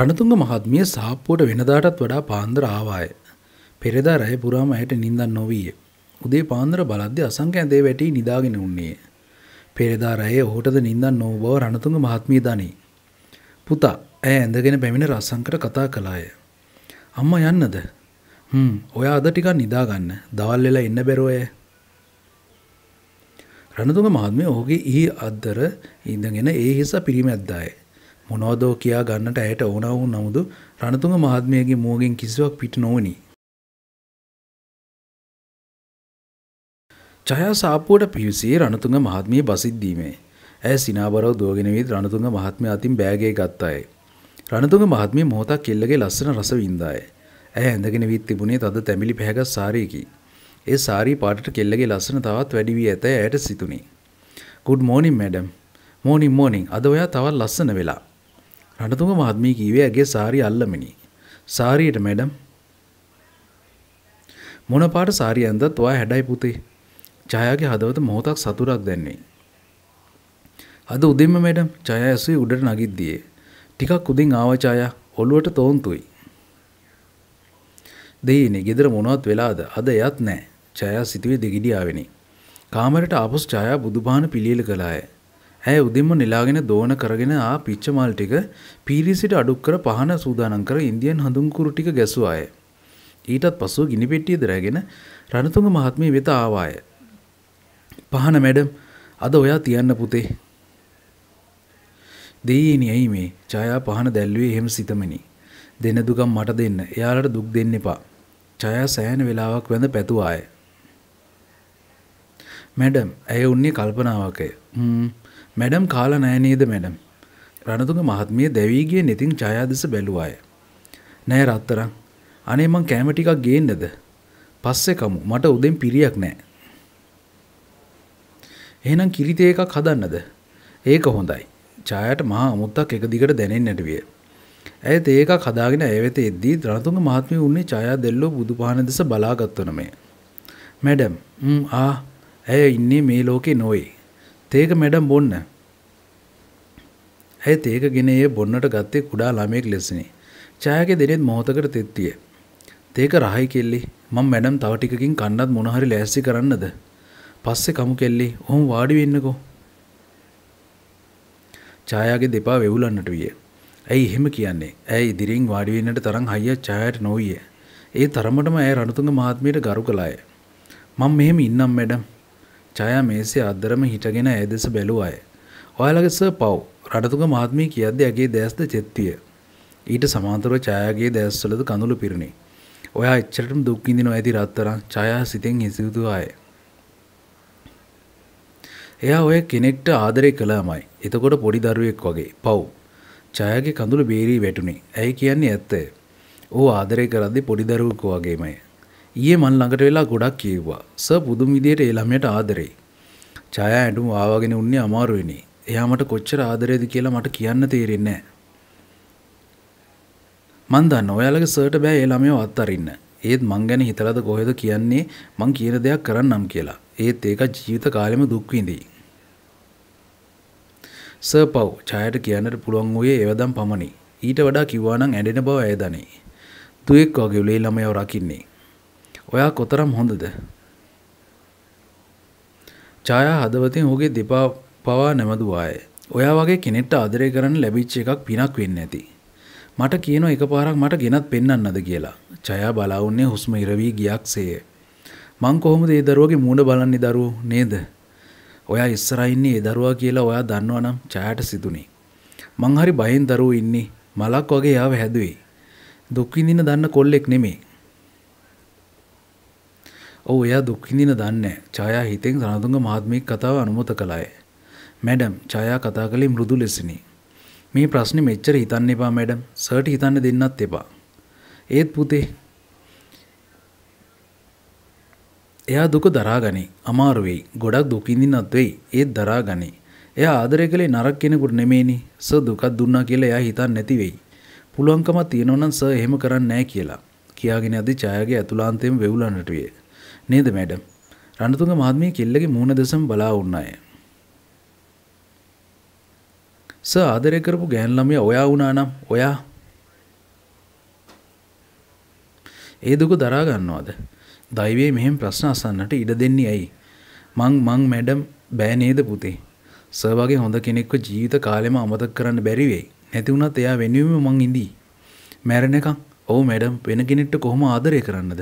රණතුංග මහත්මිය සාප්පුවට වෙනදාටත් වඩා පාන්දර ආවාය. පෙරදා රැය පුරාම ඇයට නිින්දන් නොවිය. උදේ පාන්දර බලද්දී අසංක ඇඳේ වැටි නිදාගෙන උන්නේ. පෙරදා රැයේ ඔහුටද නිින්දන් නොව බව රණතුංග මහත්මිය දනී. පුතා ඇය ඇඳගෙන පැමිණ රසංකට කතා කළාය. අම්මා යන්නද? හ්ම් ඔයා අද ටිකක් නිදා ගන්න. දවල් වෙලා එන්න බැරුව ඇය. රණතුංග මහත්මිය ඔහුගේ ඊ අද්දර ඉඳගෙන ඒ හිස පිරිමැද්දාය. මොනවදෝ කියා ගන්නට ඇයට ඕන වූ නමුදු රණතුංග මහත්මයාගේ මුවගෙන් කිසිවක් පිට නොවනි. ජයා සාප්පුවට පිවිසියේ රණතුංග මහත්මිය බසිද්දීමේ. ඇය සිනාබරව දුවගෙන වී රණතුංග මහත්මයා අතින් බෑගය ගත්තාය. රණතුංග මහත්මිය මොහොතක් කෙල්ලගේ ලස්සන රස වින්දාය. ඇය ඇඳගෙන වී තිබුණේ තද තැඹිලි පැහැගත් සාරියකි. ඒ සාරී පාටට කෙල්ලගේ ලස්සන තවත් වැඩි වී ඇත ඇයට සිතුණි. good morning madam morning morning අද ඔයා තවත් ලස්සන වෙලා රණතුංග මහත්මිය කීවේ ඇගේ සාරිය අල්ලමිනි. සාරියට මැඩම් මොන පාට සාරිය ඇඳත් ඔයා හැඩයි පුතේ. ජයාගේ හදවත මොහොතක් සතුටක් දැන්නේ. අද උදෙන්ම මැඩම් ජයා ඇසුවේ උඩට නගිද්දී. ටිකක් උදින් ආව ජයා ඔළුවට තෝන්තුයි. දෙයිනේ ගෙදර මොනවත් වෙලාද? අද එයත් නැහැ. ජයා සිටුවේ දෙගිඩියාවෙනි. කාමරට ආපසු ජයා බුදුබාන පිළියෙල කළාය. ඇය උදින්ම නිලාගෙන දෝන කරගෙන ආ පිච්චමල් ටික පීරිසිට අඩුක් කර පහන සූදානම් කර ඉන්දියන් හඳුන්කුරු ටික ගැසුවාය. ඊටත් පසුව ගිනිපෙට්ටියද රැගෙන රණතුංග මහත්මිය වෙත ආවාය. පහන මැඩම් අද ඔයා තියන්න පුතේ. දෙයියනි ඇයි මේ ඡායා පහන දැල්ලුවේ එහෙම සිතමනි. දෙන දුකම් මට දෙන්න. එයාලට දුක් දෙන්න එපා. ඡායා සෑහෙන වෙලාවක් වැඳ පැතුවාය. මැඩම්, ඇය උන්නේ කල්පනාවකය. හ්ම් මැඩම් කාලා නෑ නේද මැඩම්. රණතුංග මහත්මිය දැවී ගියේ නිතින් ඡායාදෙස බැලුවාය. නෑ රත්තරන්. අනේ මං කැම ටිකක් ගේන්නද? පස්සේ කමු. මට උදෙන් පිරියක් නෑ. එහෙනම් කිරිතේ එකක් හදන්නද? ඒක හොඳයි. ඡායාට මහා අමුත්තක් එක දිගට දැනෙන්නට විය. ඇය තේ එකක් හදාගෙන ඇය වෙත එද්දී රණතුංග මහත්මිය උන්නේ ඡායා දෙල්ලෝ බුදුපහන දෙස බලාගත්වන මේ. මැඩම්, "ම් ආ, ඇය ඉන්නේ මේ ලෝකේ නොවේ. තේක මැඩම් බොන්න." ඇය තේක ගෙන ඒ බොන්නට ගත්තේ කුඩා ළමයෙක් ලෙසිනි. ඡායාගේ දෙනෙත් මොහොතකට තෙත්තිය. තේක රහයි කෙල්ලි මම මැඩම් තව ටිකකින් කන්නත් මොනහරි ලෑස්ති කරන්නද? පස්සේ කමු කෙල්ලි ඔහොම වාඩි වෙන්නකෝ. ඡායාගේ දෙපා වෙවුලන්නට විය. ඇයි එහෙම කියන්නේ? ඇයි ඉදිරියෙන් වාඩි වෙන්නට තරම් හයියක් ඡායාට නොවිය. ඒ තරමටම ඇය රණතුංග මහත්මියට ගරු කළාය. මම මෙහෙම ඉන්නම් මැඩම්. ඡායා මේසේ අද්දරම හිටගෙන ඇය දෙස බැලුවාය. ඔයාලගේ සර් පව් රටතුග මහත්මී කියද්ද ඇගේ දැස්ද චෙත්තිය. ඊට සමාන්තරව ඡායාගේ දැස්වලද කඳුළු පිරණේ. ඔයා එච්චරටම දුක් විඳිනව ඇති රත්තරන් ඡායා සිතෙන් හිසුදු ආය. එයා ඔය කෙනෙක්ට ආදරේ කළාමයි. එතකොට පොඩි දරුවෙක් වගේ. පව්. ඡායාගේ කඳුළු බේරී වැටුනේ. ඇයි කියන්නේ ඇත්තය. ඌ ආදරේ කරද්දී පොඩි දරුවෙකු වගේමයි. ඊයේ මන් ළඟට වෙලා ගොඩක් කියෙව්වා. සර් පුදුම විදියට ඒ ළමයට ආදරේ. ඡායා ඇඬුම් ආවගෙන උන්නේ අමාරුවෙනේ. එයා මට කොච්චර ආදරේද කියලා මට කියන්න තේරෙන්නේ මන් දන්න ඔයාලගේ සර්ට බෑ ඒ ළමයෝ අත්හරින්න. ඒත් මං ගැන හිතලාද කොහෙද කියන්නේ මං කියන දෙයක් කරන්නම් කියලා. ඒත් ඒක ජීවිත කාලෙම දුක් විඳී. සර් පව් ඡායට කියන්නට පුළුවන් වූයේ ඒවදම් පමණි. ඊට වඩා කිව්වා නම් ඇඬෙන බව ඇය දනී. දුවෙක් වගේ උලේ ළමයව රකින්නේ. ඔයා කොතරම් හොඳද? ඡායා හදවතින් ඔහුගේ දෙපා පවා නැමදුවාය. ඔයා වගේ කෙනෙක්ට ආදරය කරන්න ලැබිච්ච එකක් පිනක් වෙන්න ඇති. මට කියන එක පාරක් මට ගෙනත් පෙන්න්නන්නද කියලා. චයා බලාවන්නේ හුස්ම ඉරවී ගියක් සේය. මං කොහොමද ඒ දරුවගේ මූුණ බලන්නේ දරු නේද. ඔයා ඉස්සරයින්නේ ඒ දරුවා කියලා ඔයා දන්නවා නම් චයාට සිදුනේ. මං හරි බයෙන් දරුවෝ ඉන්නේ මලක් වගේ යාව හැදුවේ. දුක්විඳින දන්න කොල්ලෙක් නෙමේ. ඔව් එයා දුක්විඳින දන්නේ. ඡායා හිතෙන් සනතුංග මහත්මියක් කතාව අනුමත කළාය. මැඩම් ඡායා කතා කළේ මෘදු ලෙසිනි. මේ ප්‍රශ්නේ මෙච්චර හිතන්න එපා මැඩම්. සර්ට හිතන්න දෙන්නත් එපා. ඒත් පුතේ එයා දුක දරාගනි. අමාරු වෙයි. ගොඩක් දුකින්දින්නත් වෙයි. ඒත් දරාගනි. එයා ආදරය කළේ නරක කෙනෙකුට නෙමෙයිනි. සර් දුකක් දුන්නා කියලා එයා හිතන්නේ නැති වෙයි. පුළුවන්කමක් තියෙනවා නම් සර් එහෙම කරන්නේ නැහැ කියලා. කියාගෙන යද්දී ඡායාගේ අතුලාන්තයෙන් වෙවුලන්නට විය. නේද මැඩම්? රණතුංග මහත්මිය කෙල්ලගේ මූණ දෙසම බලා වුණාය. ස ආදරය කරපු ගෑන් ළමයා ඔයා වුණා නම් ඔයා ඒ දුක දරා ගන්නවද? දෛවයේ මෙහෙම ප්‍රශ්න අසන්නට ඉඩ දෙන්නේ ඇයි? මං මං මැඩම් බෑ නේද පුතේ? සර් වගේ හොඳ කෙනෙක්ව ජීවිත කාලෙම අමතක කරන්න බැරි වෙයි. නැති වුණත් එයා වෙනුවෙම මං ඉඳී. මැරෙනකම් ඔව් මැඩම් වෙන කෙනෙක්ට කොහොම ආදරය කරන්නද?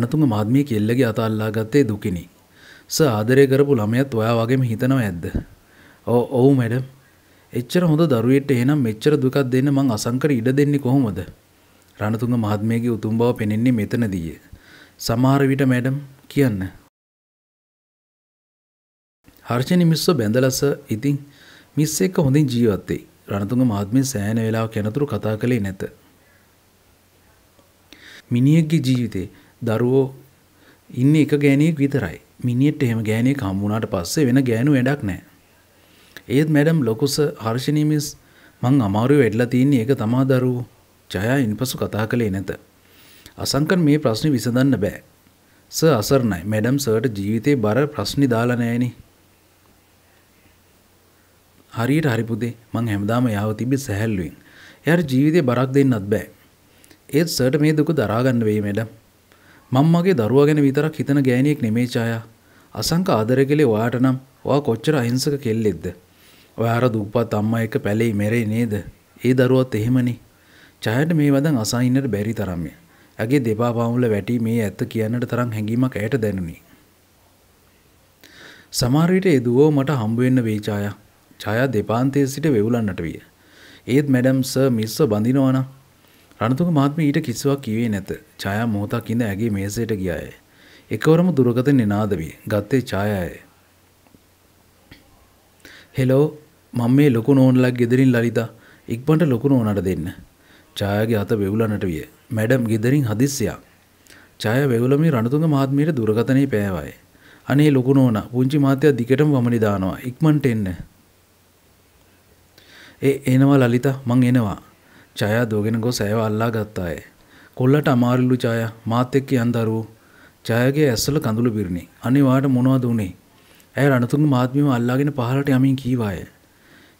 රණතුංග මහත්මිය කෙල්ලගේ අත අල්ලා ගත්තේ දුකිනි. ස ආදරය කරපු ළමයාත් ඔයා වගේම හිතනව ඇද්ද? ඔව් මැඩම්. එච්චර හොඳ දරුවෙට එහෙනම් මෙච්චර දුකක් දෙන්න මං අසංකර ඉඩ දෙන්නේ කොහොමද? රණතුංග මහත්මයාගේ උතුම් බව පෙනෙන්නේ මෙතනදීය. සමහර විට මැඩම් කියන්න. හර්ෂණි මිස්ස බැඳලස ඉතින් මිස් එක්ක හොඳින් ජීවත් වෙයි. රණතුංග මහත්මිය සෑහෙන වෙලාවක් යනතුරු කතා කළේ නැත. මිනිහෙක්ගේ ජීවිතේ දරුවෝ ඉන්නේ එක ගෑණියෙක් විතරයි. මිනිහෙට එහෙම ගෑණියෙක් හම්බුනාට පස්සේ වෙන ගෑනු වැඩක් නැහැ. ඒත් මැඩම් ලොකුස හර්ෂණීමිස් මං අමාරුව වැඩලා තියන්නේ ඒක තමා දරුවෝ ජයා ඉන්පසු කතා කළේ නැත. අසංකන් මේ ප්‍රශ්නේ විසඳන්න බෑ. ස අසරණයි මැඩම් සර්ට ජීවිතේ බර ප්‍රශ්නි දාලා නෑනේ. හරියට හරි පුතේ මං හැමදාම යාව තිබ්බේ සැහැල්ලුවෙන්. එයාට ජීවිතේ බරක් දෙන්නත් බෑ. ඒත් සර්ට මේ දුක දරා ගන්න වෙයි මැඩම්. මං මගේ දරුවා ගැන විතරක් හිතන ගෑණියෙක් නෙමේ ඡායා. අසංක ආදරය කළේ ඔයාට නම් ඔයා කොච්චර අහිංසක කෙල්ලෙක්ද? ඔය අර දුප්පත් අම්මා එක පැලේ මෙරේ නේද? ඒ දරුවත් එහෙමනේ. ඡායට මේ වදන් අසා ඉන්නට බැරි තරම්ය. ඇගේ දෙපා පාමුල වැටි මේ ඇත්ත කියන්නට තරම් හැඟීමක් ඇයට දැනුනේ. සමහර විට ඒ දුවෝ මට හම්බ වෙන්න වෙයි ඡායා. ඡායා දෙපාන්තයේ සිට වෙවුලන්නට විය. ඒත් මැඩම් සර් මිස්ස බඳිනවනම් රණතුංග මහත්මිය ඊට කිසිවක් කිව්වේ නැත. ඡායා මොහොතක් ඉඳ ඇගේ මේසයට ගියාය. එකවරම දුරකතෙන් නිනාද වී ගත්තේ ඡායාය. හෙලෝ මම මේ ලොකු නෝන්ලක් ගෙදරින් ලලිතා ඉක්මනට ලොකු නෝනට දෙන්න. ඡායාගේ අත වෙවුලනට විය. මැඩම් ගෙදරින් හදිස්සියක්. ඡායා වෙවුලමි රණතුංග මහත්මියට දුරකථනයේ පෑවයි. අනේ ලොකු නෝනා පුංචි මහත්තයා දිගටම වමනි දානවා. ඉක්මනට එන්න. ඒ එනවා ලලිතා මං එනවා. ඡායා දෝගෙන ගොස් ඇයව අල්ලා ගත්තාය. කොල්ලට අමාරුලු ඡායා මාත් එක්ක යන් දරුවෝ. ඡායාගේ ඇස්වල කඳුළු පිරිණි. අනේ වාට මොනවද උනේ? ඇය රණතුංග මහත්මියව අල්ලාගෙන පහළට යමින් කීවාය.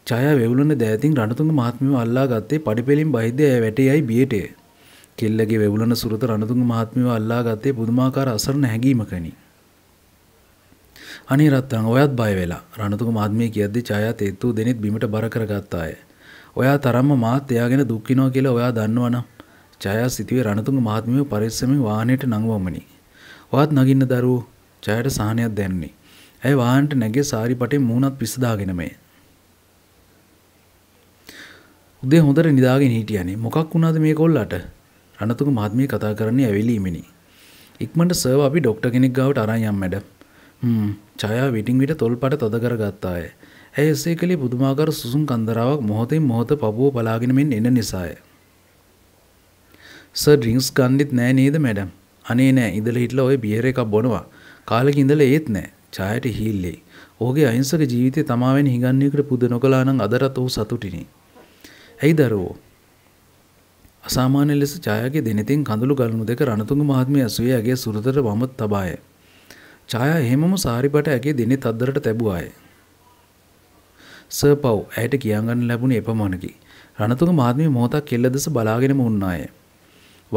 ඡායා වෙවුලන දෑතින් රණතුංග මහත්මියව අල්ලා ගත්තේ පඩිපෙලින් බහිද්ද ඇය වැටේයි බියටය. කෙල්ලගේ වෙවුලන සුරත රණතුංග මහත්මියව අල්ලා ගත්තේ පුදුමාකාර අසරණ හැඟීමකනි. අනේ රත්තරන් ඔයත් බය වෙලා රණතුංග මහත්මිය කියද්දී ඡායා තෙත්තු දෙනෙත් බිමට බර කරගත්තාය. ඔයා තරම්ම මාත් එයාගෙන දුක් විඳිනවා කියලා ඔයා දන්නවනම් ඡායා සිටුවේ රණතුංග මහත්මියව පරිස්සමෙන් වාහනයට නංවමනි. ඔයත් නගින්න දරුවෝ ඡායට සහනයක් දැන්නේ. ඇය වාහනට නැගේ සාරිපටේ මූණත් පිස්සදාගෙනමයි. උදේ හොඳට නිදාගෙන හිටියනේ මොකක් වුණාද මේ කොල්ලට රණතුංග මහත්මිය කතා කරන්නේ ඇවිලීමෙනි ඉක්මනට සර්ව අපි ඩොක්ටර් කෙනෙක් ගාවට අරන් යම් මැඩම් හ්ම් ඡායා විටින් විට තොල්පට තද කරගත්තාය ඇය එසේ කලේ පුදුමාකාර සුසුම් කන්දරාවක් මොහොතින් මොහොත පපුව බලාගෙන මෙන් එන නිසාය සර් ඩ්‍රින්ක්ස් ගන්නෙත් නෑ නේද මැඩම් අනේ නෑ ඉඳලා හිටලා ওই බියර් එකක් බොනවා කාලෙක ඉඳලා ඒත් නෑ ඡායට හිල්ලේ ඔහුගේ අහිංසක ජීවිතය තමා වෙන හිඟන්නේකට පුද නොකලා නම් අදටත් ඔහු සතුටිනේ ඇයි දරුවෝ? අසාමාන්‍ය ලෙස ඡායාගේ දෙනෙතින් කඳුළු ගලනු දෙක රණතුංග මහත්මිය ඇසුවේ ඇගේ සුරතට වම තබාය. ඡායා එහෙමම සාරිපට ඇගේ දෙනෙත් අද්දරට තැබුවාය. සර් පව් ඇයට කියාගන්න ලැබුණේ එපමණකි. රණතුංග මහත්මිය මොහොතක් කෙල්ල දෙස බලාගෙනම උන්නාය.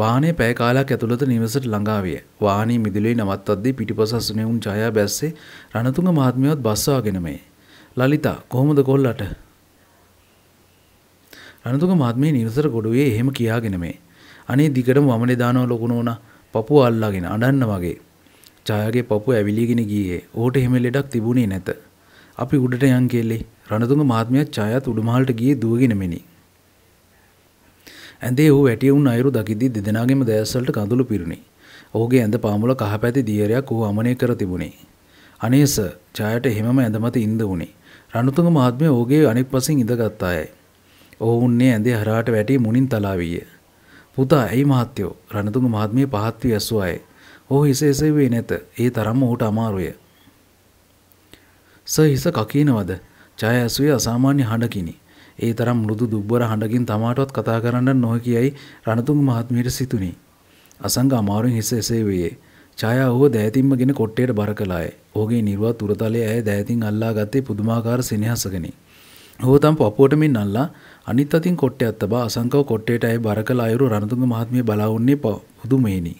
වාහනේ පැය කාලයක් ඇතුළත නිවසට ළඟා විය. වාහනේ මිදුලේ නවත්තද්දී පිටිපස හසුනේ වුන් ඡායා බැස්සේ රණතුංග මහත්මියවත් බස්සවාගෙනමයි. ලලිතා කොහොමද කොල්ලට? අනතුක මාත්මේ නිවසර ගොඩුවේ එහෙම කියාගෙන මේ. අනේ දිගටම වමනේ දානව ලොකුණ ඕන පපුව අල්ලාගෙන අඩන්න වගේ. ජයගේ පපු ඇවිලිගෙන ගියේ ඕට එහෙම ලෙඩක් තිබුණේ නැත. අපි උඩට යන් කෙල්ලේ රණතුංග මාත්මයත් ඡායත් උඩුමහල්ට ගියේ දුවගෙන මෙනි. ඇඳේ ඌ වැටි වුණ අයුරු දකිද්දී දෙදෙනාගේම දැස්වලට කඳුළු පිරුණි. ඔහුගේ ඇඳ පාමුල කහපැති දියරයක් ඌ අමනය කර තිබුණි. අනේස ඡායට එහෙමම ඇඳ මත ඉඳ උනේ. රණතුංග මාත්මය ඔහුගේ අනෙක් පසින් ඉඳගත් ආයයි. ඔවුන්නේ ඇඳේ හරහාට වැටී මුණින් තලාවීය. පුතා ඇයි මහත්තයෝ රණතුංග මහත්මිය පහත් වී ඇසුවාය. ඔහු හිස එසෙව්වේ නැත. ඒ තරම්ම ඔහුට අමාරුය. ස හිස කකිනවද? ජය ඇසුවේ අසාමාන්‍ය හඬකිනි. ඒ තරම් මෘදු දුබ්බර හඬකින් තමාටවත් කතා කරන්න නොහැකියයි රණතුංග මහත්මියට සිතුනි. අසංග අමාරුවෙන් හිස එසෙව්වේ. ඡායා ඔහු දෑතින්මගෙන කොට්ටේට බර කළාය. ඔහුගේ නිර්වත් උරතලයේ ඇය දෑතින් අල්ලා ගත්තේ පුදුමාකාර සෙනෙහසකනි. ඔහු තම පපුවට මෙන් අල්ලා අනිත් අතින් කොට්ටයක් තබා අසංකව කොට්ටේට ඇය බර කළ අයුරු රණතුංග මහත්මිය බලා වුණේ පුදුමේනි.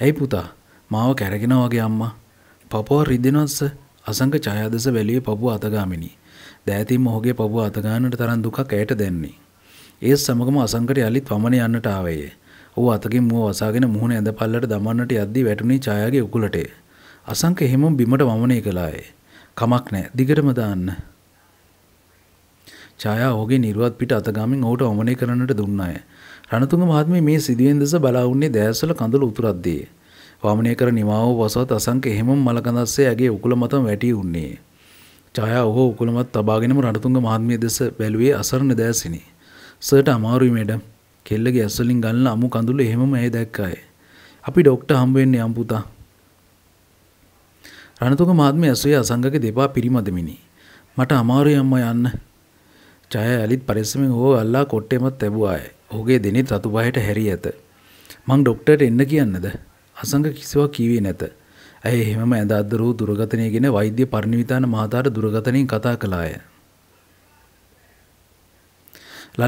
ඇයි පුතා මාව කැරගෙන වගේ අම්මා පපුව රිදෙනවස්ස අසංක ඡායාදස වැලියේ පපුව අතගාමිනි. දෑතින් මොහුගේ පපුව අතගානට තරම් දුකක් ඇයට දැන්නේ. ඒ සමගම අසංකට යලිත් වමන යන්නට ආවේය. ඔහු අතකින් මුව වසාගෙන මුහුණ ඇඳ පල්ලට දමන්නට යද්දී වැටුණේ ඡායාගේ උකුලටය. අසංක එහෙම බිමට වමනය කළාය. කමක් නෑ දිගටම දාන්න ඡායා ඔහුගේ නිර්වත් පිට අතගාමින් ඔහුට වමනය කරන්නට දුන්නාය. රණතුංග මහත්මිය මේ සිදුවෙන් දෙස බලා වුණේ දෑස්වල කඳුළු උතුරද්දී. වමනය කර නිමාව පසුවත් අසංක එහෙමම මලකඳස්සේ ඇගේ උකුල මතම වැටී උන්නේ. ඡායා ඔහු උකුලමත් තබාගෙනම රණතුංග මහත්මිය දෙස බැලුවේ අසරණ දෑසිනි. සර්ට අමාරුයි මැඩම්. කෙල්ලගේ ඇස් වලින් ගන්න අමු කඳුළු එහෙමම ඇය දැක්කාය. අපි ડોක්ටර් හම්බ වෙන්නේ යම් පුතා. රණතුංග මහත්මිය ඇසුවේ අසංගගේ දෙපා පිරිමදමිනි. මට අමාරුයි අම්මා යන්න. ජය ඇලිත් පරිස්සමෙන් හෝ අල්ලා කොට්ටෙමත් තැබුවාය. ඔහුගේ දෙනෙත් රතු බහයට හැරී ඇත. මං ඩොක්ටර්ට එන්න කියන්නද? අසංග කිසිවක් කීවේ නැත. ඇය එහෙමම ඇඳ අද්දරූ දුර්ගතනය ගෙන වෛද්‍ය පරිණිවිතාන මහතාට දුර්ගතනයෙන් කතා කළාය.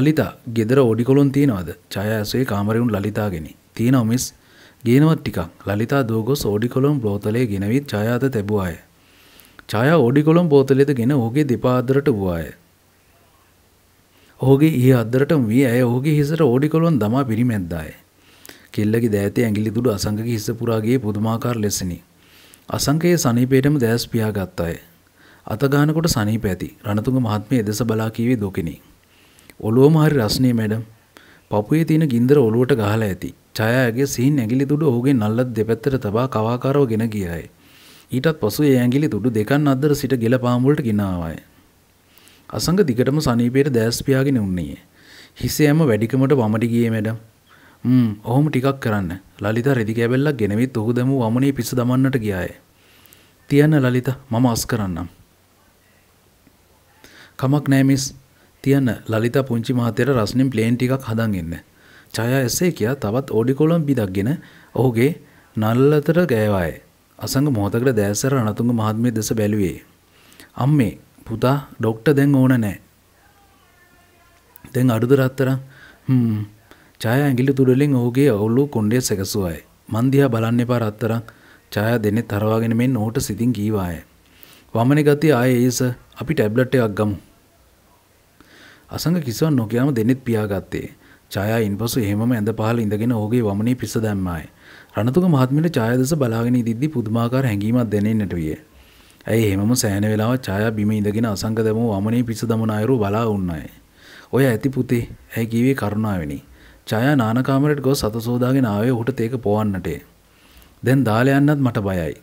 ලලිතා ගෙදර ඔඩිකොලොන් තියෙනවද? ඡය ඇසුවේ කාමරයුන් ලලිතාගෙනි. තියෙනව මිස්. ගේනවත් ටිකක්. ලලිතා දෝගොස් ඔඩිකොලොන් බෝතලේ ගෙනවිත් ඡය අත තැබුවාය. ඡය ඔඩිකොලොන් බෝතලෙද ගෙන ඔහුගේ දෙපා අද්දරට වුවාය. ඔහුගේ ඒ අදරට වී ඇය ඔහුගේ හිසට ඕඩිකොලොන් දමා පිරිමැද්දාය. කෙල්ලගේ දෑතේ ඇඟිලි තුඩු අසංකගේ හිස පුරාගේ පුදුමාකාර ලෙසිනි. අසංකයේ සනීපේටම දැස් පියාගත්තාය. අතගානකොට සනීප ඇති රණතුංග මහත්මිය එදෙස බලා කීවේ දුකිනි. ඔළුවම හරි රස්නේ මැඩම්. පපුවේ තියෙන ගින්දර ඔළුවට ගහලා ඇති. ඡායාගේ සීන් ඇඟිලි තුඩු ඔහුගේ නල්ලත් දෙපැත්තට තබා කවාකාරව ගෙන ගියාය. ඊටත් පසු ඒ ඇඟිලි තුඩු දෙකන් අතර සිට ගෙල පාමුලට ගෙන ආවාය. අසංග දිගටම සනීපයට දැස් පියාගෙන උන්නේ. හිසයම වැඩිකමට වමටි ගියේ මැඩම්. "ම්ම්, ඔහොම ටිකක් කරන්න." ලලිතා රෙදි කැබැල්ලක් ගෙනවිත් ඔහු දැමූ වමනේ පිස දමන්නට ගියාය. "තියන්න ලලිතා, මම අස් කරන්නම්." "කමක් නෑ මිස්. තියන්න." ලලිතා පුංචි මහත්තයාට රස්නින් ප්ලේන් ටිකක් හදන් එන්න. ඡායා එසේ කියා තවත් ඕඩිකොලම් බිදක්ගෙන ඔහුගේ නල්ලතට ගෑවාය. අසංග මොහොතකට දැසර අනතුංග මහත්මිය දෙස බැලුවේ. "අම්මේ, පුතා ඩොක්ට දැන් ඕන නෑ. දැන් අඩුද රත්තරම් හ්ම් ඡාය ඇඟිලි තුඩලින් ඔහුගේ ඔවුලු කොණ්ඩය සැකසුවායි. මන්දිහා බලන්න එපා රත්තරම්. ඡාය දෙන්නේ තරවාගෙන මෙන් ඔහුට සිතින් කීවාය. වමනේ ගතිය ආයේ ඒස අපි ටැබ්ලට් එකක් ගමු. අසංග කිසිවක් නොකියාම දෙන්නෙත් පියාගත්තේ. ඡායා ඉන්පසු එහෙමම ඇඳ පහළ ඉඳගෙන ඔහුගේ වමනේ පිස දැම්මායි. රණතුංග මහත්මියට ඡායා දෙස බලාගෙන ඉදිද්දී පුදුමාකාර හැඟීමක් දැනෙන්නට විය. ඇයි හෙම සෑන වෙලාව ඡායා බිම ඉඳගෙන අසංග දැමූ වමනේ පිස දමන අයරු බලා උන්නයි. ඔය ඇති පුතේ ඇයි කීවේ කරුණාවෙනි. ඡායා නානකාමරට ගොස් අත සෝදාගෙන ආවේ ඔහුට තේක පොවන්නට. දැන් දාල යන්නත් මට බයයි.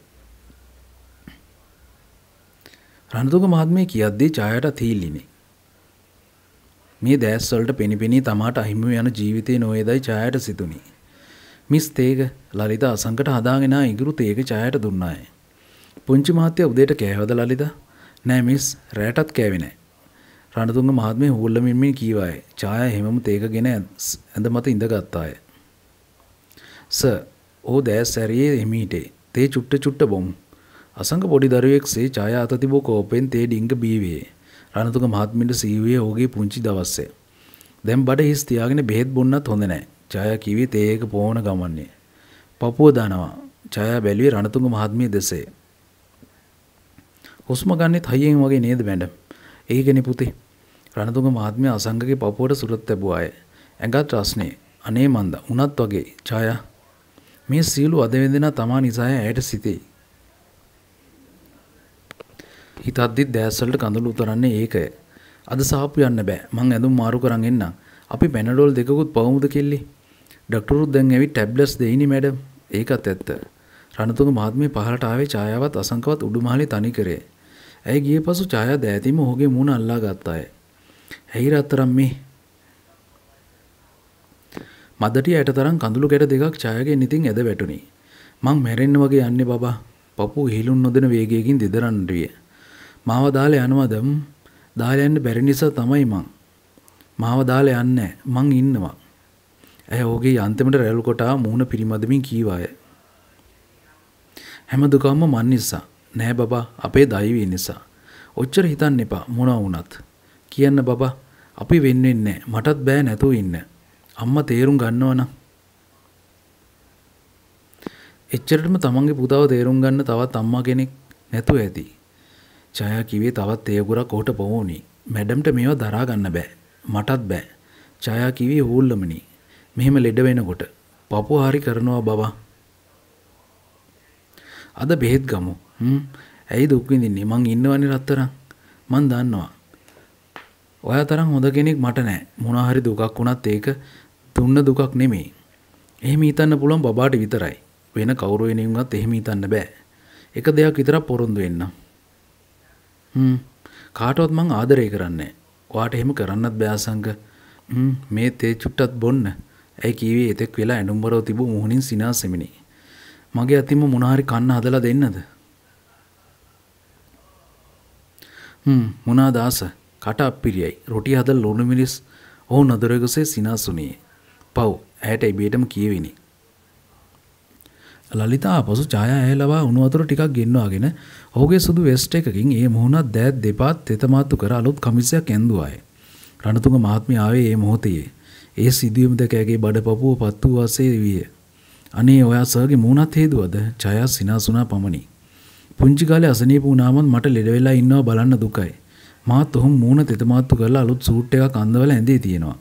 රණතුග මහත්මයා කියද්දී ඡායාට තීල්ලිනේ. මේ දැස් වලට පෙනිපෙනී තමාට අහිමි යන ජීවිතේ නොවේදයි ඡායාට සිතුනි. මිස් තේග ලලිත අසංකට හදාගෙන ඉගුරු තේග ඡායාට දුන්නාය. පුංචි මහත්තයා උදේට කෑවද ලලිදා? නෑ මිස්, රෑටත් කෑවේ නෑ. රණතුංග මහත්මේ හූල්ලමින්මින් කීවාය. ඡායා හැමම තේකගෙන ඇඳ මත ඉඳගත්තාය. සර්, "ඕ දැස් සැරියේ හිමීටේ. තේ චුට්ට චුට්ට බොම්." අසංග පොඩි දරුවෙක්සේ ඡායා අත තිබූ කෝපෙන් තේ ඩිංග බීවේ. රණතුංග මහත්මින්ට සීවුවේ ඔහුගේ පුංචි දවසේ. දැන් බඩ හිස් තියාගෙන බෙහෙත් බොන්නත් හොඳ නෑ. ඡායා කිව්වේ තේ එක පොවන ගමන්නේ. පපුව දනවා. ඡායා බැලුවේ රණතුංග මහත්මිය දෙසේ. හුස්ම ගන්නෙත් හයියෙන් වගේ නේද මැඩම්? ඒකනේ පුතේ. රණතුංග මහත්මයා අසංගගේ පපුවට සුරත් ලැබුවා අය. ඇඟත් රස්නේ. අනේ මන්ද උනත් වගේ ඡායා. මේ සියලු අදවැදෙනා තමා නිසාය ඇයට සිතේ. හිතද්දිත් දැස්වලට කඳුළු උතරන්නේ ඒකය. අද සාප්පු යන්න බෑ. මං ඇඳුම් මාරු කරන් එන්නම්. අපි පැනඩෝල් දෙකකුත් පවමුද කිල්ලි. ඩොක්ටරුත් දැන් ඇවිත් ටැබ්ලට්ස් දෙයිනි මැඩම්. ඒකත් ඇත්ත. රණතුංග මහත්මිය පහලට ආවේ ඡායාවත් අසංකවත් උඩුමහලේ තනි කරේ. ඇය ගිය පසු ඡායා දෑතිම ඔහුගේ මුණ අල්ලා ගත්තාය. ඇයි රත්තරම් මේ? මදටි ඇට තරම් කඳුළු ගැට දෙකක් ඡායාගේ නිතින් ඇද වැටුණි. මං මැරෙන්න වගේ යන්නේ බබා. පපු හිලුන් නොදෙන වේගයකින් දෙදරන්නට විය. මාව දාලා යනවද? දාලා යන්න බැරි නිසා තමයි මං. මාව දාලා යන්නේ මං ඉන්නවා. ඇය ඔහුගේ අන්තිමට රැළු කොටා මූණ පිරිමදමින් කීවාය. හැම දුකම මන් නිසා නෑ බබා අපේ දෛවී නිසා. ඔච්චර හිතන්න එපා මොනවා වුණත්. කියන්න බබා අපි වෙන්වෙන්නේ නෑ. මටත් බෑ නැතුව ඉන්න. අම්මා තේරුම් ගන්නවනම්. එච්චරටම තමන්ගේ පුතාව තේරුම් ගන්න තවත් අම්මා කෙනෙක් නැතුව ඇති. ජයා කිව්වේ තවත් තේගුරක් ඔහුට පොවුණි. මැඩම්ට මේවා දරා ගන්න බෑ. මටත් බෑ. ජයා කිව්වේ හූල්ලමනි. මෙහෙම ලෙඩ වෙනකොට පපුව හරි කරනවා බබා. අද බෙහෙත් ගමු. ඇයි දුක්විඳන්නේ මං ඉන්නවනි රත්තරම් මං දන්නවා. ඔය තරම් හොඳ කෙනෙක් මට නෑ මොනහරි දුකක් වුණත් ඒක දුන්න දුකක් නෙමේ. එහෙම හිතන්න පුළුවන් බබාට විතරයි. වෙන කවුරු වෙනුවත් එහෙම හිතන්න බෑ. එක දෙයක් විතරක් පොරොන්දු වෙන්න. හ්ම් කාටවත් මං ආදරය කරන්නේ ඔයාට එහෙම කරන්නත් බෑ අසංක. හ්ම් මේ තේ චුට්ටත් බොන්න. ඇයි කීවේ එතෙක් වෙලා ඇඳුම්බරව තිබු මුහුණින් සිනාසෙමිනි. මගේ අතින්ම මොනහරි කන්න හදලා දෙන්නද? මොනා දාස කට අපිරියයි රොටි හදල් ලුණු මිරිස් ඔහු නදරගසේ සිනාසුනියේ. පව් ඇයට ඉබේටම කියවිනි. ලලිතා පසු ඡායා ඇය ලබා උණු වතුර ටිකක් ගෙන්නවාගෙන ඔහුගේ සුදු වෙස්ට් එකකින් ඒ මුහුණත් දෑත් දෙපාත් තෙතමාතු කර අලුත් කමිසයක් ඇඳුවාය. රණතුංග මහත්මිය ආවේ ඒ මොහොතේ. ඒ සිදුවීම දැක ඇගේ බඩපපුව පත් වූ වාසේ විය. අනේ ඔයා සර්ගේ මූණත් හේදුවද? ඡායා සිනාසුනා පමණි. පුංචි කාලේ අසනීප වුණාමත් මට ලෙඩ වෙලා ඉන්නවා බලන්න දුකයි. මාත් ඔහුම මූණ තෙතමාත්තු කරලා අලුත් සූට් එකක් අඳවලා ඇඳේ තියෙනවා.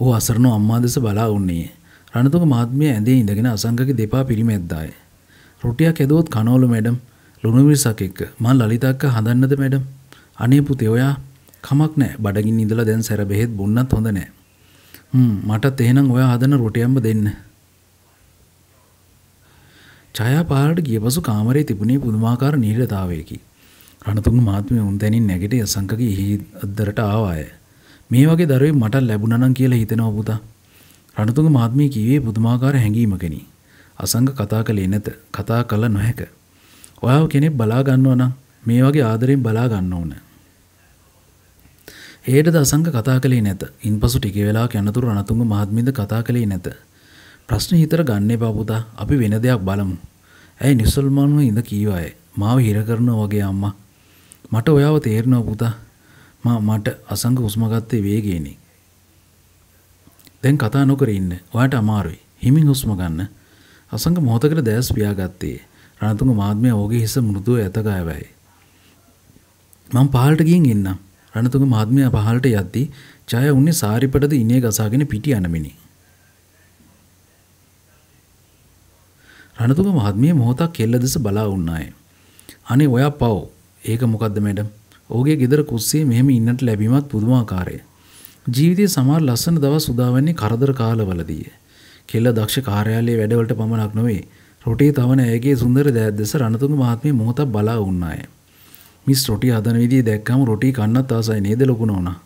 ඔහු අසරණව අම්මා දෙස බලා උන්නේ. රණතුංග මහත්මිය ඇඳේ ඉඳගෙන අසංගගේ දෙපා පිරිමැද්දාය. රොටියක් ඇදුවොත් කනවලු මැඩම් ලුණු මිරිසක් එක්ක මං ලලිතක්ක හදන්නද මැඩම් අනේ පුතේ ඔයා කමක් නෑ බඩගින්න ඉඳලා දැන් සැර බෙහෙත් බොන්නත් හොඳ නෑ හ්ම් මටත් එහෙනම් ඔයා හදන රොටියම්ම දෙන්න ඡායාපාරට ගියපසු කාමරේ තිබුණේ පුදුමාකාර නීලතාවයකි. රණතුංග මහත්මිය උන්තැනින් නැගිට යසංකගේ ඉහි අද්දරට ආවාය. මේ වගේ දරුවෙක් මට ලැබුණා නම් කියලා හිතෙනවා පුතා. රණතුංග මහත්මිය කිව්වේ පුදුමාකාර හැඟීමකනි. අසංක කතා කළේ නැත. කතා කළ නොහැක. ඔයාව කෙනෙක් බලා ගන්නවා නම් මේ වගේ ආදරෙන් බලා ගන්න ඕන. හේටද අසංක කතා කළේ නැත. ඉන්පසු ටික වෙලාවක් යනතුරු රණතුංග මහත්මියද කතා කළේ නැත. ප්‍රශ්න හිතර ගන්න බපුතා අපි වෙන දෙයක් බලමු. ඇයි නිසල්මානුව ඉඳ කීවාය මාව හිර කරනවා වගේ අම්මා. මට ඔයාව තේරෙනව පුතා. මා මට අසංග හුස්ම ගත්තේ වේගේනේ. දැන් කතා නොකර ඉන්න. ඔයාට අමාරුයි. හිමින් හුස්ම ගන්න. අසංග මොහොතකට දැස් පියාගත්තේ. රණතුංග මහත්මයා ඔහුගේ හිස මෘදුව ඇතගායවයි. මම පහළට ගිහින් එන්නම්. රණතුංග මහත්මයා පහළට යද්දී ජය උන්නේ සාරිපටද ඉනේ ගසාගෙන පිටි යනමිනි. රණතුග මහත්මිය මොහොතක් කෙල්ල දෙස බලා වුණාය. අනේ ඔයා පව්. ඒක මොකද්ද මැඩම්? ඔහුගේ ගෙදර කුස්සියේ මෙහෙම ඉන්නට ලැබීමත් පුදුමාකාරය. ජීවිතයේ සමහර ලස්සන දවස් උදා වෙන්නේ කරදර කාලවලදී. කෙල්ල දක්ෂ කාර්යාලයේ වැඩවලට පමණක් නොවේ. රොටේ තවන ඇයගේ සුන්දර දෑත් දෙස රණතුංග මහත්මිය මොහොතක් බලා වුණාය. මිස් රොටි හදන විදිය දැක්කම රොටි කන්නත් ආසයි නේද ලොකුනෝනා.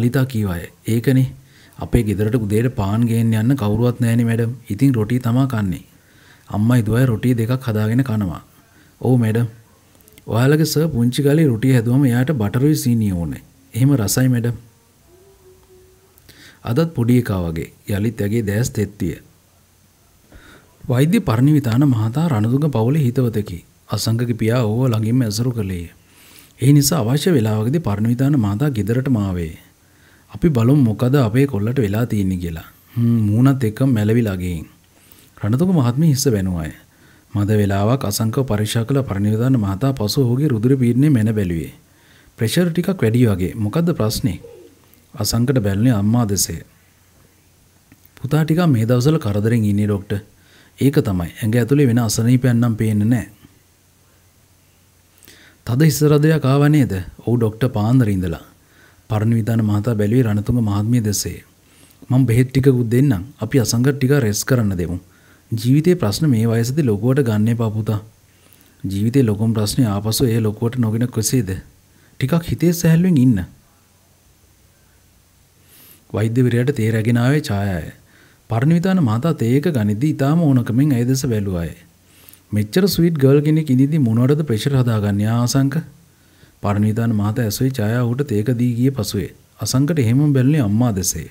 ලලිතා කීවාය. ඒකනේ අපේ ගෙදරට උදේට පාන් ගේන්න යන්න කවුරුවත් නෑනේ මැඩම්. ඉතින් රොටි තමා කන්නේ. අම්මා ඉදුවයි රොටි දෙකක් හදාගෙන කනවා. ඔව් මැඩම්. ඔයාලගේ සර් පුංචි කාලේ රොටි හැදුවම එයාට බටරුයි සීනි ඕනේ. එහෙම රසයි මැඩම්. අදත් පොඩි එකා වගේ යලිත් ඇගේ දැස් තෙත්තිය. වෛද්‍ය පරණිවිතාන මහතා රණදුග පවුලේ හිතවතකි. අසංගක පියා ඕව ළඟින්ම ඇසුරු කළේය. ඒ නිසා අවශ්‍ය වෙලාවකදී පරණවිතාන මහතා ගෙදරට මාවේ. අපි බලමු මොකද අපේ කොල්ලට වෙලා තියෙන්නේ කියලා. මූණත් එක්ක මැලවිලා ගිහින්. රණතුංග මහත්මිය හිස්ස වෙනුවාය. මද වේලාවක් අසංකව පරීක්ෂා කළ පරිණිවිදාන මහතා පසු ඔහුගේ රුධිර පීඩනය මැන බැලුවේ. ප්‍රෙෂර් ටිකක් වැඩි වගේ. මොකද්ද ප්‍රශ්නේ? අසංකට බැලුනේ අම්මා දෙසේ. පුතා ටිකක් මේ දවස්වල කරදරෙන් ඉන්නේ ડોක්ටර්. ඒක තමයි. ඇඟ ඇතුලේ වෙන අසනීපයක් නම් පේන්නේ නැහැ. තද හිස රදයක් ආව නේද? ඔව් ડોක්ටර් පාන්දර ඉඳලා. පරණවිතාන මහතා බැලුවේ රණතුංග මහත්මිය දෙසේ. මම බෙහෙත් ටිකකුත් දෙන්නම්. අපි අසංගත් ටික රෙස් කරන්න දෙමු. ජීවිතේ ප්‍රශ්න මේ වයසේදී ලොකුවට ගන්න එපා පුතා. ජීවිතේ ලොකුම ප්‍රශ්නේ ආපසු ඒ ලොකුවට නොගෙන කෙසේද? ටිකක් හිතේ සැහැල්ලුවෙන් ඉන්න. වෛද්‍යවරයාට තේ රැගෙන ආවේ ඡායාය. පරණවිතාන මහතා තේ එක ගනිද්දී ඊටාම ඕනකමින් ඇය දෙස බැලුවාය. මෙච්චර ස්වීට් ගර්ල් කෙනෙක් ඉඳිද්දී මොනවටද ප්‍රෙෂර් හදාගන්නේ ආසංක? පරණිදාන මහතා ඇසුයි ඡායා ඔහුට තේක දී ගිය පසුවේ අසංකට එහෙමම බැලුනේ අම්මා දෙසේ.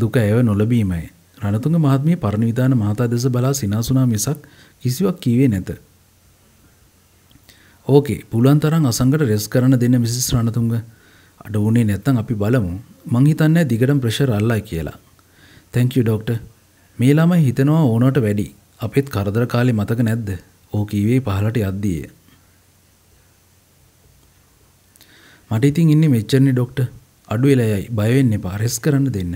දුක ඇයව නොලැබීමයි. රණතුංග මහත්මිය පරණිදාන මහතා දෙස බලා සිනාසුනා මිසක් කිසිවක් කීවේ නැත. ඕකේ පුළුවන් තරම් අසංකට රෙස් කරන්න දෙන්න මිසිස් රණතුංග. අඩ වුණේ නැත්තම් අපි බලමු. මං හිතන්නේ දිගටම ප්‍රෙෂර් අල්ලයි කියලා. thank you doctor. මේ ළමයි හිතනවා ඕනවට වැඩි. අපෙත් කරදර කාලේ මතක නැද්ද? ඕ කීවේ පහලට යද්දීයේ. මට ඉතින් ඉන්නේ මෙච්චරනේ ડોක්ටර්. අඩුවෙලයි බය වෙන්න එපා. රෙස් කරන්න දෙන්න.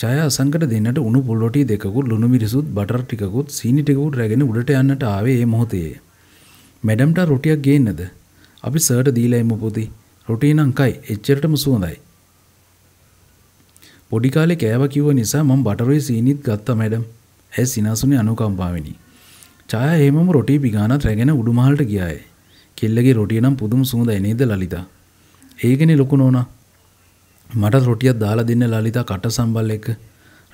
ඡාය අසංකට දෙන්නට උණු පොල්ලොටි දෙකකුත් ලුණු මිරිසුත් බටර් ටිකකුත් සීනි ටිකකුත් රැගෙන උඩට යන්නට ආවේ ඒ මොහොතේ. මැඩම්ට රොටියක් ගේන්නද? අපි සර්ට දීලා එමු පුතේ. රොටි නම් කයි. එච්චරටම සුවඳයි. පොඩි කාලේ කෑවා කිව්ව නිසා මම බටරේ සීනිත් ගත්තා මැඩම්. ඇයි සිනාසුනේ අනුකම්පාවෙනි. ඡාය එහෙමම රොටි පිගානත් රැගෙන උඩුමහල්ට ගියායේ. කෙල්ලගේ රොටිය නම් පුදුම සුවඳයි නේද ලලිතා? ඒගෙන ලොකු නෝනා මට රොටියක් දාලා දෙන්න ලලිතා කට සම්බල් එක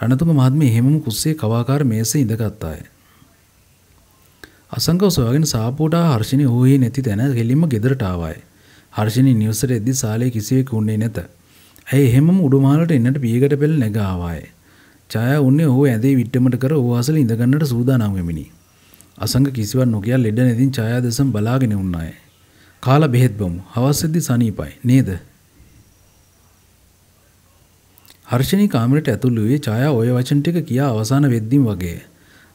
රණතුම මහත්මිය එහෙමම කුස්සේ කවාකාර මේසේ ඉඳගත්තාය. අසංකව සොයාගෙන සාපෝටා හර්ෂණි හෝයේ නැති තැන ගෙලින්ම ගෙදරට ආවාය. හර්ෂණි නිවසට එද්දි සාලේ කිසිවෙක උන්නේ නැත. ඇය එහෙමම උඩුමාලට එන්නට පියකට පෙළ නැග ආවාය. ඡායා උන්නේ ඔහු ඇඳේ විට්ටමට කර ඔහු අසල ඉඳගන්නට සූදානම් වෙමිනි. අසංක කිසිවක් නොකිය ලෙඩ නැදින් ඡායා දෙසම බලාගෙන උන්නාය. කාලා බෙහෙත් බොමු. හවසෙද්දි සනීපයි. නේද? හර්ෂණී කාමරයට ඇතුළු වූයේ ඡායා ওই වචන ටික කියා අවසන් වෙද්දීම වගේ.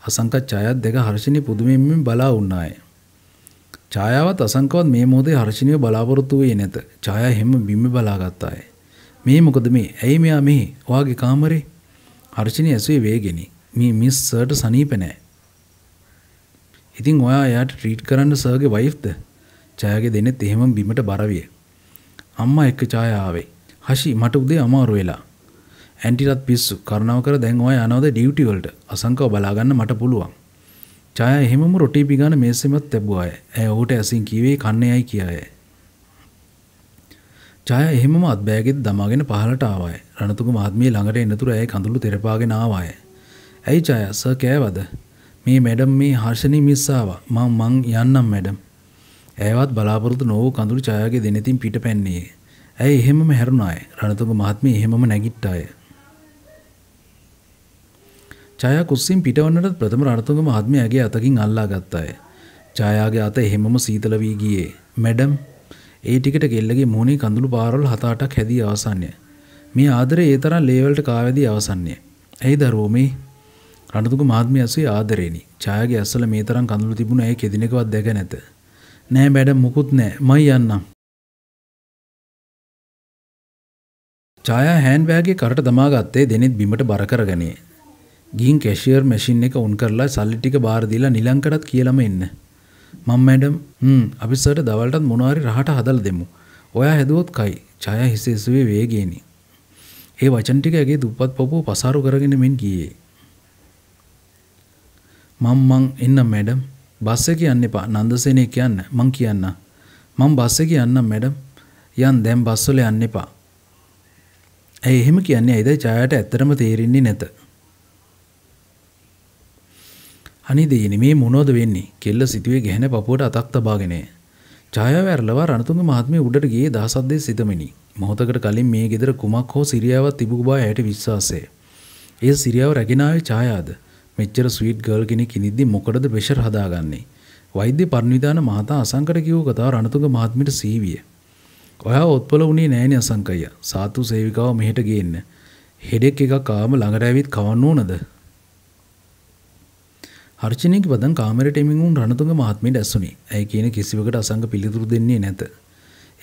අසංකත් ඡායාත් දැක හර්ෂණී පුදුමයෙන් බලා වුණාය. ඡායාවත් අසංකවත් මේ මොහොතේ හර්ෂණීව බලාපොරොත්තු වෙන්නේ නැත. ඡායා හැම බිම්ම බලාගත්තාය. මේ මොකද මේ? ඇයි මෙයා මෙහි? ඔයාගේ කාමරේ? හර්ෂණී ඇසුවේ වේගෙනි. මේ මිස් සර්ට සනීප නැහැ. ඉතින් ඔයා එයාට ට්‍රීට් කරන්න සර්ගේ වයිෆ්ද? ජයගේ දෙනෙත් එහෙම බිමට බරවිය. අම්මා එක්ක ඡාය ආවේ. හෂි මට උදේ අමාරු වෙලා. ඇන්ටිලත් පිස්සු කරුණාව කර දැන් ඔය යනවද ඩියුටි වලට? අසංකව බලාගන්න මට පුළුවන්. ඡාය එහෙමම රොටි පිගාන මේසෙමත් තැබුවාය. ඇය ඔහුට ඇසින් කීවේ කන්නේයි කියාය. ඡාය එහෙමම අත් බෑගෙත් දමාගෙන පහළට ආවාය. රණතුංග මහත්මිය ළඟට එනතුරු ඇය කඳුළු තෙරපාගෙන ආවාය. ඇයි ඡාය සර් කෑවද? මේ මැඩම් මේ හර්ෂණී මිස් ආවා. මං මං යන්නම් මැඩම්. ඇයවත් බලාපොරොත්තු නොවූ කඳුළු ඡායාගේ දෙනෙතින් පිට පැන්නේ. ඇය එහෙමම හැරුණාය. රණතුංග මහත්මිය එහෙමම නැගිට්ටාය. ඡායා කුස්සින් පිටවන්නට ප්‍රථම රණතුංග මහත්මිය ඇගේ අතකින් අල්ලා ගත්තාය. ඡායාගේ අත එහෙමම සීතල වී ගියේ. "මැඩම්" ඒ ටිකට කෙල්ලගේ මූණේ කඳුළු පාරවල් හත අටක් හැදී අවසන්ය. මේ ආදරේ ඒ තරම් ලේවලට කාවැදී අවසන්ය. "ඇයි දරුවෝ මේ?" රණතුංග මහත්මිය ඇසුවේ ආදරේනි. ඡායාගේ ඇස්වල මේ තරම් කඳුළු තිබුණ ඇය කෙදිනකවත් දැක නැත. නෑ මැඩම් මුකුත් නෑ මං යන්නම්. ඡායා හෑන්ඩ් බෑග් එක කරට දමා ගත්තේ දෙනෙත් බිමට බර කරගනේ. ගින් කැෂියර් මැෂින් එක උන් කරලා සල්ලි ටික බාර දීලා නිලංකටත් කියලාම එන්න. මම මැඩම් හ්ම් අපි සර්ට දවල්ටත් මොනවාරි රහට හදලා දෙමු. ඔයා හැදුවොත් කයි. ඡායා හිසෙසුවේ වේගේනි. ඒ වචන ටික ඇගේ දුප්පත් පපුව පසාරු කරගෙන මෙන් ගියේ. මම් මං එන්න මැඩම් බස්ස කියන්න එපා නන්දසේනේ කියන්න මං කියන්න. මං බස්ස කියන්න මැඩම් යන් දැම් බස්සොල යන්න එපා. ඇයි එහෙම කියන්නේ ඇයිද ජයට ඇත්තරම තේරෙන්නේ නැත. අනි දෙයනි මේ මොනෝද වෙන්නේ කෙල්ල සිතුවේ ගැහෙන පපුවට අතක් තබාගෙනය. ජයව ඇරලව රණතුන්ග මහත්මය උඩට ගියේ දහසද්දේ සිතමිනි. මොහොතකට කලින් මේ ගෙදර කුමක් හෝ සිරියාවත් තිබු බව ඇයට විශ්වාසය. ඒ සිරියාව රැගෙනාවේ ඡායාද මෙච්චර ස්වීට් ගර්ල් කෙනෙක් ඉනිද්දි මොකටද ප්‍රෙෂර් හදාගන්නේ? වෛද්‍ය පරිනිදාන මහතා අසංකට කිව්ව කතාව රණතුංග මහත්මිට සීවිය. ඔයා ඔත්පල වුණේ නෑනේ අසංකය. සාතු සේවිකාව මෙහෙට ගේන්න. හෙඩෙක් එකක් ආවම ළඟට ඇවිත් කවන්න ඕනද? හර්ෂණීගේ වදන් කාමරයට එමින් වුන් රණතුංග මහත්මියට ඇසුණි. ඇයි කියන කිසිවකට අසංක පිළිතුරු දෙන්නේ නැත.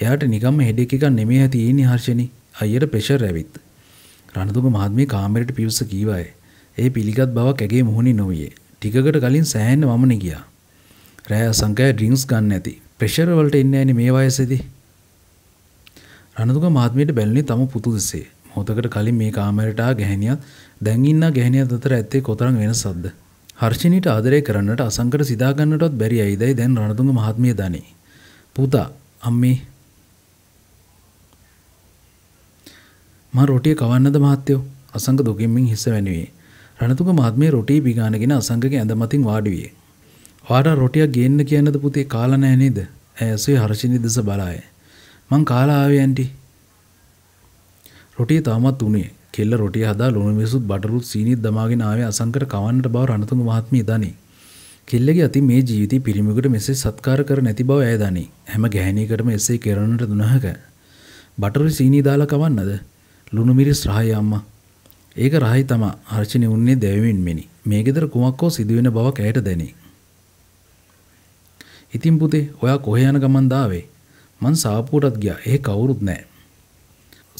එයාට නිකම්ම හෙඩෙක් එකක් නෙමෙයි තියෙන්නේ හර්ෂණී. අයියට ප්‍රෙෂර් ඇවිත්. රණතුංග මහත්මිය කාමරයට පිවිස කීවායේ ඒ පිළිගත් බවක් ඇගේ මුහුණේ නොවියේ. ටිකකට කලින් සෑහෙන්න වමන ගියා. රෑ අසංකය ඩ්‍රින්ක්ස් ගන්න ඇති. ප්‍රෙෂර් වලට එන්නේ නැණි මේ වයසේදී. රණතුග මහත්මියට බැලුනේ තම පුතු දෙසේ. මොහොතකට කලින් මේ කාමරයට ආ ගැහණියත් දැන් ඉන්න ගැහණියත් අතර ඇත්තේ කොතරම් වෙනසක්ද? හර්ෂිනීට ආදරය කරන්නට අසංකට සිතා ගන්නටවත් බැරි ඇයිදයි දැන් රණතුංග මහත්මිය දනී. පුතා අම්මේ මා රොටිය කවන්නද මහත්තයෝ? අසංක දුකින්මින් හිස වැනුවේ. රණතුග මහත්මේ රොටී බිගානගෙන අසංගගේ ඇඳ මතින් වාඩි විය. "ඔයාලා රොටියක් ගේන්න කියනද පුතේ කාලා නෑ නේද?" ඇසේ හර්ෂිනි දෙස බලාය. "මං කාලා ආවේ ඇන්ටි." රොටිය තාමත් උනේ. කෙල්ල රොටිය හදා ලුණු මිරිසුත් බටරුත් සීනිත් දමාගෙන ආවේ අසංගට කවන්නට බව රණතුංග මහත්මිය දනී. කෙල්ලගේ අතින් මේ ජීවිතේ පිරිමියෙකුට මෙසේ සත්කාර කර නැති බව ඇය දනී. හැම ගැහණියකටම එසේ කරන්නට දුනහක. බටරු සීනි දාලා කවන්නද? ලුණු මිරිස් රහයි අම්මා. ඒක රහයි තමා හර්ෂණි උන්නේ දැවමින් මෙනි. මේ ගෙදර කුමක් හෝ සිදුවෙන බවක් ඇයට දැනේ. ඉතින් පුතේ ඔයා කොහේ යන ගමන් දාවේ? මං සාප්පුවටත් ගියා. ඒ කවුරුත් නැහැ.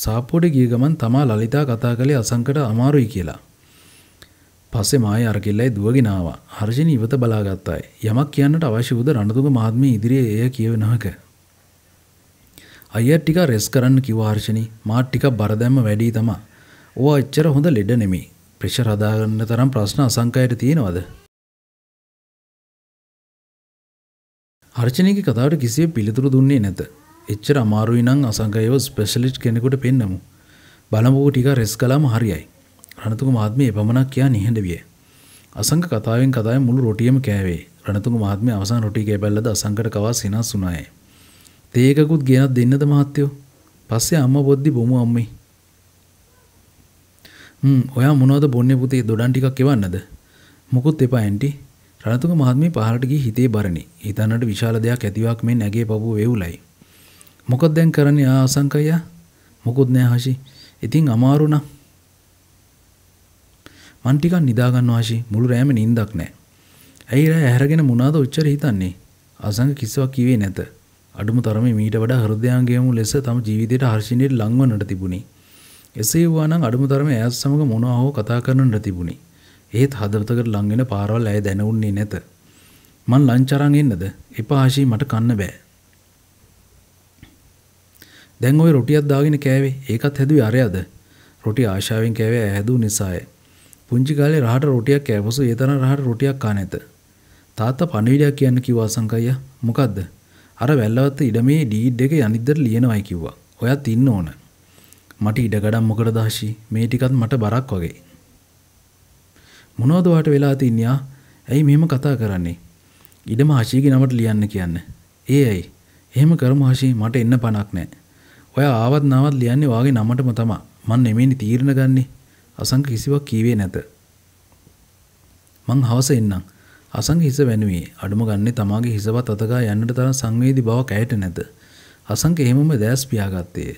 සාප්පුවට ගිය ගමන් තමා ලලිතා කතා කළේ අසංකට අමාරුයි කියලා. පස්සේ මායි අර කෙල්ලයි දුවගෙන ආවා. හර්ෂණි ඉවත බලාගත්තායි. යමක් කියන්නට අවශ්‍ය වුද රණතුංග මහත්මිය ඉදිරියේ එය කියවෙනහක. අයියා ටික රෙස් කරන්න කිව්වා හර්ෂණි. මාත් ටික බර දැම්ම වැඩි තමයි. ඕවා එච්චර හොඳ ලෙඩ නෙමේ ප්‍රේෂර් හදාගන්න තරම් ප්‍රශ්න අසංකයට තියෙනවද හර්චනයක කතාවට කිසිය පිළිතුරු දුන්නේ නැත එච්චර අමාරුයි නම් අසංකයව ස්පෙෂලිට් කෙනෙකුට පෙන්නමු බලමුකෝ ටික රෙස් කළාම හරියයි රණතුංග මහත්මිය එපමණක් කියා නිහඬ විය අසංක කතාවෙන් කතාවේ මුළු රොටියම කෑවේ රණතුංග මහත්මිය අවසාන රොටි කෑබැල්ලද අසංකට කවා සිනස් වුණාය තේකකුත් ගෙනත් දෙන්නද මහත්තයෝ පස්සේ අම්ම බොද්දි බොමු අම්මේ ඔයා මොනවද බොන්නේ පුතේ දොඩන් ටිකක් එවන්නද? මොකුත් එපා ඇන්ටි. රණතුංග මහත්මිය පහළට ගිහී හිතේ බරණි. හිතන්නට විශාල දෙයක් ඇතිවක් මේ නැගේ පපුව වේවුලයි. මොකද දැන් කරන්නේ ආ අසංකයියා? මොකුත් නෑ හෂි. ඉතින් අමාරු නා. මං ටිකක් නිදා ගන්නවා හෂි. මුළු රෑම නිින්දක් නෑ. ඇයි රෑ ඇහැරගෙන මොනවාද ඔච්චර හිතන්නේ? අසංක කිසිවක් කිව්වේ නැත. අඩුම තරමේ මීට වඩා හෘදයාංගයම ලෙස තම ජීවිතයට හර්ෂණීය ලංවන්නට තිබුණේ. එසේ වුවනම් අඩුම තරමේ ඈත් සමග මොනවා හෝ කතා කරන්නට තිබුණි. ඒත් හදවතකට ලං වෙන පාරවල් ඇය දැනුන්නේ නැත. මං ලන්ච් අරන් එන්නද? එපා ආශී මට කන්න බෑ. දැන් ওই රොටියක් දාගෙන කෑවේ. ඒකත් හැදුවේ අරයද? රොටි ආශාවෙන් කෑවේ ඇය හැදූ නිසාය. පුංචි කාලේ රහට රොටියක් කෑවසු ඒ තරම් රහට රොටියක් කා නැත. තාත්තා පණිවිඩයක් කියන්න කිව්වා සංකයියා. මොකද්ද? අර වැල්ලවත් ඉඩමේ ඩීඩ් එක යනිද්දට ලියනවායි කිව්වා. ඔයත් ඉන්න ඕන. මට ඉඩකඩම් මොකට දාශි මේ ටිකත් මට බරක් වගේ. මොනවද වාට වෙලා තින්නියා ඇයි මෙහෙම කතා කරන්නේ. ඉඩම ආශීගේ නමට ලියන්න කියන්න. ඒ ඇයි එහෙම කරමු ආශී මට එන්න පණක් නෑ. ඔය ආවත් නාවත් ලියන්නේ වාගේ නමටම තමා මන් නෙමෙයිනි තීරණ ගන්නේ අසංක කිසිවක් කීවේ නැත. මං හවස එන්නම්. අසංක හිස වැනුවේ අඩුම ගන්නේ තමාගේ හිසවත් අතගා යන්නට තරම් සංවේදී බවක් ඇයට නැත. අසංක එහෙමම දැස් පියාගත්තේ.